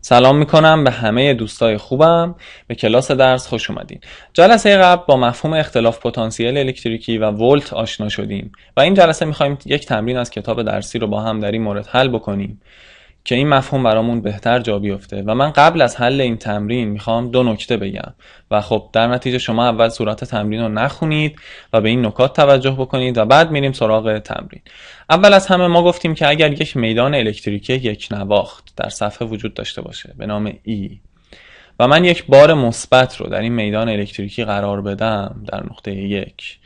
سلام میکنم به همه دوستای خوبم به کلاس درس خوش اومدین جلسه قبل با مفهوم اختلاف پتانسیل الکتریکی و ولت آشنا شدیم و این جلسه میخوایم یک تمرین از کتاب درسی رو با هم در این مورد حل بکنیم که این مفهوم برامون بهتر جا بیفته و من قبل از حل این تمرین میخوام دو نکته بگم و خب در نتیجه شما اول صورت تمرین رو نخونید و به این نکات توجه بکنید و بعد میریم سراغ تمرین اول از همه ما گفتیم که اگر یک میدان الکتریکی یک نواخت در صفحه وجود داشته باشه به نام E و من یک بار مثبت رو در این میدان الکتریکی قرار بدم در نقطه یک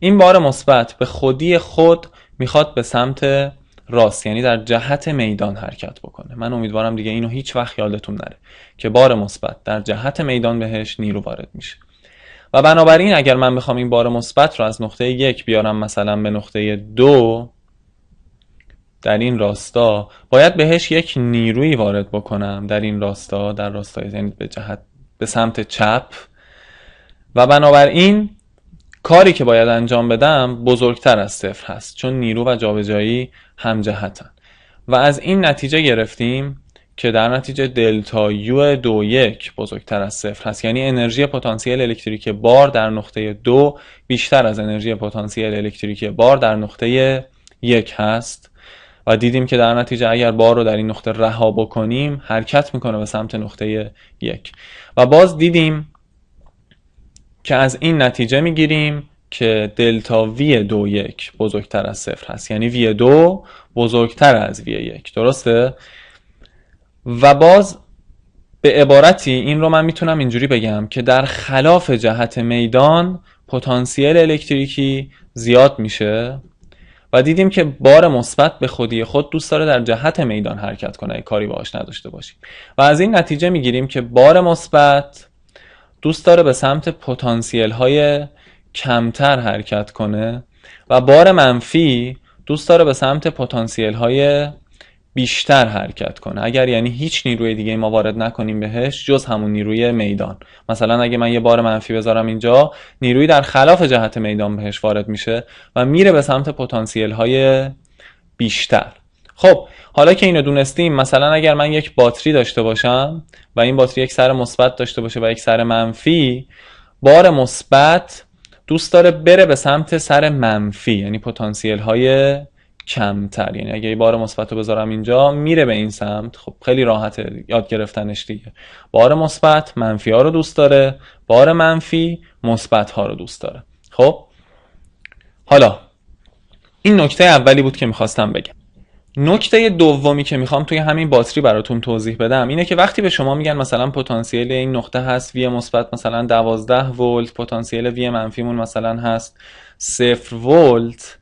این بار مثبت به خودی خود میخواد به سمت راست یعنی در جهت میدان حرکت بکنه من امیدوارم دیگه اینو هیچ وقت یادتون نره که بار مثبت در جهت میدان بهش نیرو وارد میشه و بنابراین اگر من بخوام این بار مثبت رو از نقطه یک بیارم مثلا به نقطه دو در این راستا باید بهش یک نیروی وارد بکنم در این راستا در راستای یعنی به جهت به سمت چپ و بنابراین کاری که باید انجام بدم بزرگتر از صفر هست چون نیرو و جابجایی همجهتن و از این نتیجه گرفتیم که در نتیجه دلتا یو دو یک بزرگتر از صفر هست یعنی انرژی پتانسیل الکتریک بار در نقطه دو بیشتر از انرژی پتانسیل الکتریک بار در نقطه یک هست و دیدیم که در نتیجه اگر بار رو در این نقطه رها بکنیم حرکت میکنه به سمت نقطه یک و باز دیدیم که از این نتیجه میگیریم که دلتا وی دو یک بزرگتر از صفر هست یعنی وی دو بزرگتر از وی یک درسته؟ و باز به عبارتی این رو من میتونم اینجوری بگم که در خلاف جهت میدان پتانسیل الکتریکی زیاد میشه و دیدیم که بار مثبت به خودی خود دوست داره در جهت میدان حرکت کنه کاری باهاش نداشته باشیم و از این نتیجه میگیریم که بار مثبت دوست داره به سمت پتانسیل های کمتر حرکت کنه و بار منفی دوست داره به سمت پتانسیل های بیشتر حرکت کنه اگر یعنی هیچ نیروی دیگه ما وارد نکنیم بهش جز همون نیروی میدان مثلا اگه من یه بار منفی بذارم اینجا نیروی در خلاف جهت میدان بهش وارد میشه و میره به سمت پتانسیل های بیشتر خب حالا که اینو دونستیم مثلا اگر من یک باتری داشته باشم و این باتری یک سر مثبت داشته باشه و یک سر منفی بار مثبت دوست داره بره به سمت سر منفی یعنی پتانسیل های کمتر یعنی اگه بار مثبت رو بذارم اینجا میره به این سمت خب خیلی راحت یاد گرفتنش دیگه بار مثبت منفی ها رو دوست داره بار منفی مثبت ها رو دوست داره خب حالا این نکته اولی بود که میخواستم بگم نکته دومی که میخوام توی همین باتری براتون توضیح بدم اینه که وقتی به شما میگن مثلا پتانسیل این نقطه هست وی مثبت مثلا 12 ولت پتانسیل وی منفیمون مثلا هست 0 ولت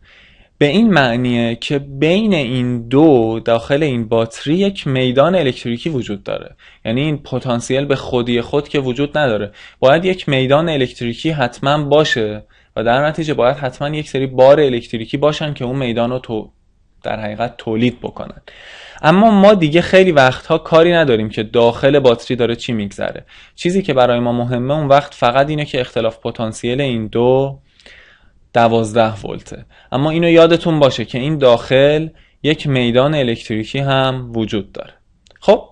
به این معنیه که بین این دو داخل این باتری یک میدان الکتریکی وجود داره یعنی این پتانسیل به خودی خود که وجود نداره باید یک میدان الکتریکی حتما باشه و در نتیجه باید حتما یک سری بار الکتریکی باشن که اون میدان رو تو در حقیقت تولید بکنن اما ما دیگه خیلی وقتها کاری نداریم که داخل باتری داره چی میگذره چیزی که برای ما مهمه اون وقت فقط اینه که اختلاف پتانسیل این دو دوازده ولته اما اینو یادتون باشه که این داخل یک میدان الکتریکی هم وجود داره خب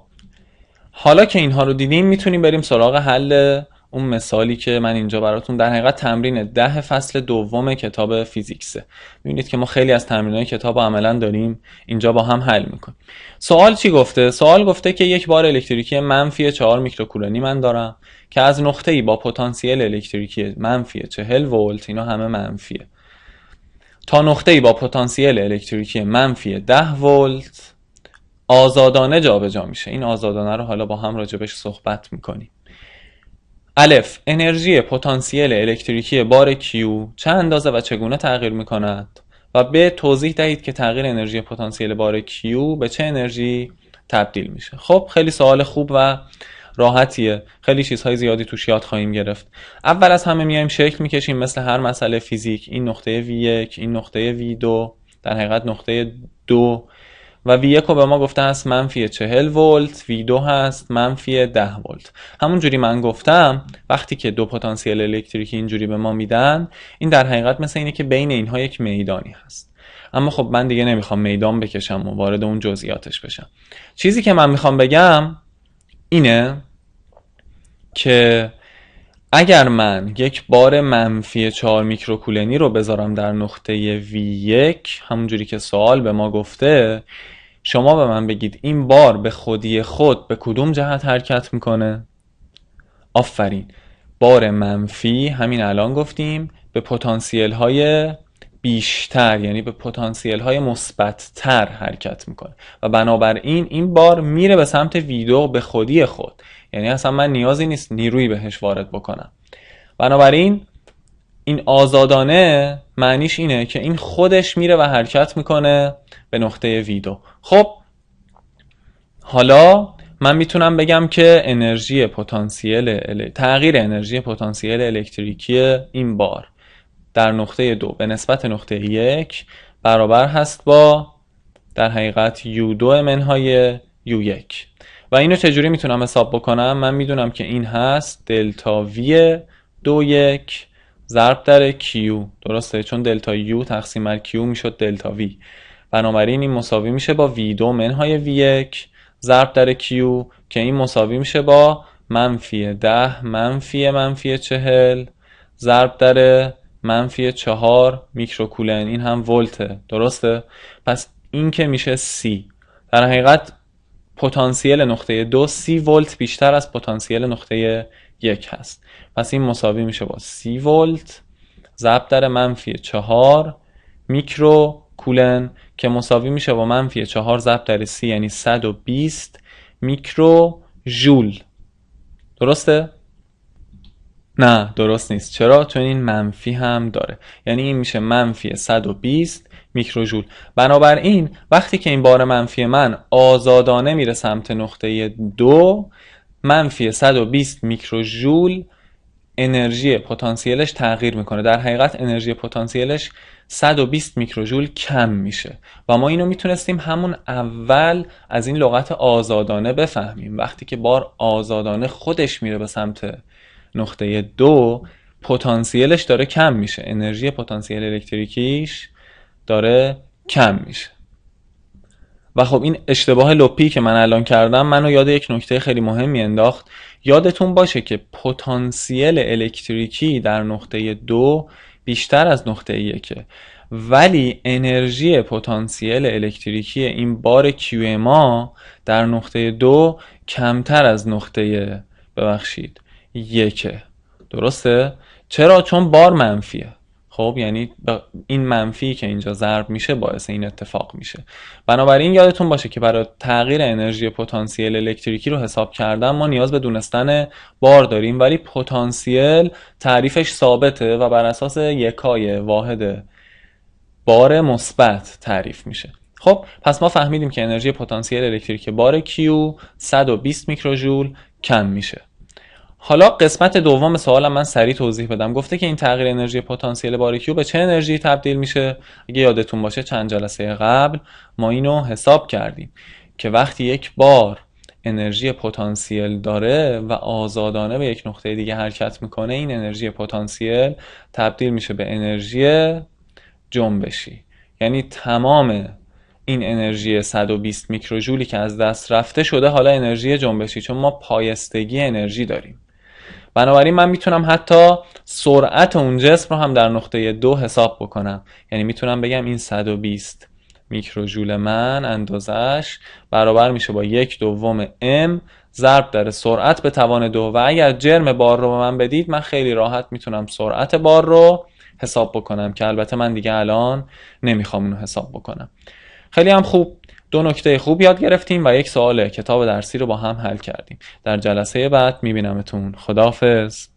حالا که اینها رو دیدیم میتونیم بریم سراغ حل اون مثالی که من اینجا براتون در حقیقت تمرین ده فصل دوم کتاب فیزیکسه میبینید که ما خیلی از های کتاب عملا داریم اینجا با هم حل میکنیم سوال چی گفته سوال گفته که یک بار الکتریکی منفی چهار میکروکولونی من دارم که از نقطه ای با پتانسیل الکتریکی منفی چهل ولت اینا همه منفیه تا نقطه ای با پتانسیل الکتریکی منفی ده ولت آزادانه جابجا میشه این آزادانه رو حالا با هم راجبش صحبت میکنیم الف انرژی پتانسیل الکتریکی بار کیو چه اندازه و چگونه تغییر می کند و به توضیح دهید که تغییر انرژی پتانسیل بار کیو به چه انرژی تبدیل میشه خب خیلی سوال خوب و راحتیه خیلی چیزهای زیادی توش یاد خواهیم گرفت اول از همه میایم شکل میکشیم مثل هر مسئله فیزیک این نقطه V1 این نقطه V2 در حقیقت نقطه دو و V1 به ما گفته است منفی 40 ولت V2 هست منفی 10 ولت همون جوری من گفتم وقتی که دو پتانسیل الکتریکی اینجوری به ما میدن این در حقیقت مثل اینه که بین اینها یک میدانی هست اما خب من دیگه نمیخوام میدان بکشم و وارد اون جزئیاتش بشم چیزی که من میخوام بگم اینه که اگر من یک بار منفی 4 میکروکولنی رو بذارم در نقطه V1 همونجوری که سوال به ما گفته شما به من بگید این بار به خودی خود به کدوم جهت حرکت میکنه؟ آفرین بار منفی همین الان گفتیم به پتانسیل های بیشتر یعنی به پتانسیل های مثبت تر حرکت میکنه و بنابراین این بار میره به سمت ویدو به خودی خود یعنی اصلا من نیازی نیست نیرویی بهش وارد بکنم بنابراین این آزادانه معنیش اینه که این خودش میره و حرکت میکنه به نقطه ویدو خب حالا من میتونم بگم که انرژی پتانسیل تغییر انرژی پتانسیل الکتریکی این بار در نقطه دو به نسبت نقطه یک برابر هست با در حقیقت U2 منهای U1 و اینو چجوری میتونم حساب بکنم من میدونم که این هست دلتا وی دو یک ضرب در کیو درسته چون دلتا یو تقسیم بر کیو میشد دلتا وی بنابراین این مساوی میشه با وی دو منهای وی یک ضرب در کیو که این مساوی میشه با منفی ده منفی منفی چهل ضرب در منفی چهار میکروکولن این هم ولته درسته پس این که میشه سی در حقیقت پتانسیل نقطه دو سی ولت بیشتر از پتانسیل نقطه یک هست پس این مساوی میشه با سی ولت ضرب در منفی چهار میکرو کولن که مساوی میشه با منفی چهار ضرب در سی یعنی 120 میکرو جول درسته؟ نه درست نیست چرا؟ چون این منفی هم داره یعنی این میشه منفی 120 میکروژول بنابراین وقتی که این بار منفی من آزادانه میره سمت نقطه دو منفی 120 میکروژول انرژی پتانسیلش تغییر میکنه در حقیقت انرژی پتانسیلش 120 میکروژول کم میشه و ما اینو میتونستیم همون اول از این لغت آزادانه بفهمیم وقتی که بار آزادانه خودش میره به سمت نقطه دو پتانسیلش داره کم میشه انرژی پتانسیل الکتریکیش داره کم میشه و خب این اشتباه لپی که من الان کردم منو یاد یک نکته خیلی مهمی انداخت یادتون باشه که پتانسیل الکتریکی در نقطه دو بیشتر از نقطه یکه ولی انرژی پتانسیل الکتریکی این بار کیو ما در نقطه دو کمتر از نقطه ببخشید یکه درسته؟ چرا؟ چون بار منفیه خب یعنی این منفی که اینجا ضرب میشه باعث این اتفاق میشه بنابراین یادتون باشه که برای تغییر انرژی پتانسیل الکتریکی رو حساب کردن ما نیاز به دونستن بار داریم ولی پتانسیل تعریفش ثابته و بر اساس یکای واحد بار مثبت تعریف میشه خب پس ما فهمیدیم که انرژی پتانسیل الکتریکی بار کیو 120 میکروژول کم میشه حالا قسمت دوم سوالم من سریع توضیح بدم گفته که این تغییر انرژی پتانسیل باریکیو به چه انرژی تبدیل میشه اگه یادتون باشه چند جلسه قبل ما اینو حساب کردیم که وقتی یک بار انرژی پتانسیل داره و آزادانه به یک نقطه دیگه حرکت میکنه این انرژی پتانسیل تبدیل میشه به انرژی جنبشی یعنی تمام این انرژی 120 میکروژولی که از دست رفته شده حالا انرژی جنبشی چون ما پایستگی انرژی داریم بنابراین من میتونم حتی سرعت اون جسم رو هم در نقطه دو حساب بکنم یعنی میتونم بگم این 120 میکروژول من اندازش برابر میشه با یک دوم ام ضرب در سرعت به توان دو و اگر جرم بار رو به من بدید من خیلی راحت میتونم سرعت بار رو حساب بکنم که البته من دیگه الان نمیخوام اونو حساب بکنم خیلی هم خوب دو نکته خوب یاد گرفتیم و یک سوال کتاب درسی رو با هم حل کردیم در جلسه بعد میبینمتون خداحافظ